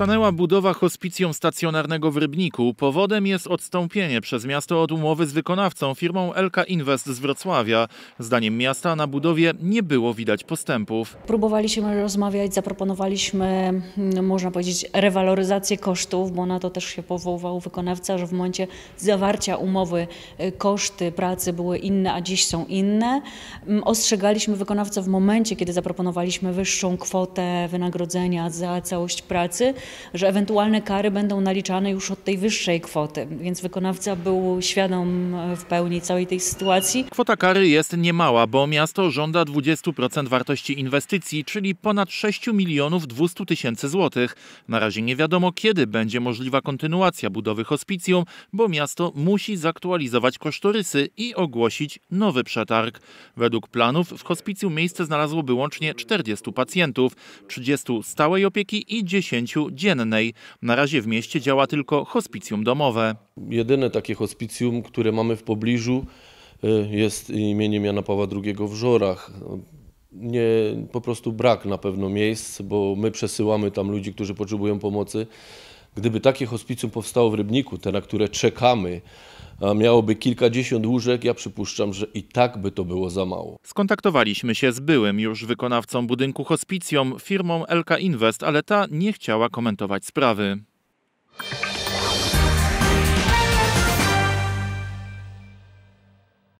stanęła budowa hospicjum stacjonarnego w Rybniku. Powodem jest odstąpienie przez miasto od umowy z wykonawcą firmą LK Invest z Wrocławia. Zdaniem miasta na budowie nie było widać postępów. Próbowaliśmy rozmawiać, zaproponowaliśmy, mm, można powiedzieć, rewaloryzację kosztów, bo na to też się powoływał wykonawca, że w momencie zawarcia umowy y, koszty pracy były inne, a dziś są inne. Mm, ostrzegaliśmy wykonawcę w momencie, kiedy zaproponowaliśmy wyższą kwotę wynagrodzenia za całość pracy, że ewentualne kary będą naliczane już od tej wyższej kwoty, więc wykonawca był świadom e, w pełni całej tej sytuacji. Kwota kary jest niemała, bo miasto żąda 20% wartości inwestycji, czyli ponad 6 milionów 200 tysięcy złotych. Na razie nie wiadomo, kiedy będzie możliwa kontynuacja budowy hospicjum, bo miasto musi zaktualizować kosztorysy i ogłosić nowy przetarg. Według planów w hospicjum miejsce znalazłoby łącznie 40 pacjentów, 30 stałej opieki i 10 dziennej. Na razie w mieście działa tylko hospicjum domowe. Jedyne takie hospicjum, które mamy w pobliżu y, jest imieniem Jana Pawła II w Żorach. Nie, po prostu brak na pewno miejsc, bo my przesyłamy tam ludzi, którzy potrzebują pomocy. Gdyby takie hospicjum powstało w Rybniku, te na które czekamy, a miałoby kilkadziesiąt łóżek, ja przypuszczam, że i tak by to było za mało. Skontaktowaliśmy się z byłym już wykonawcą budynku hospicjum, firmą LK Invest, ale ta nie chciała komentować sprawy.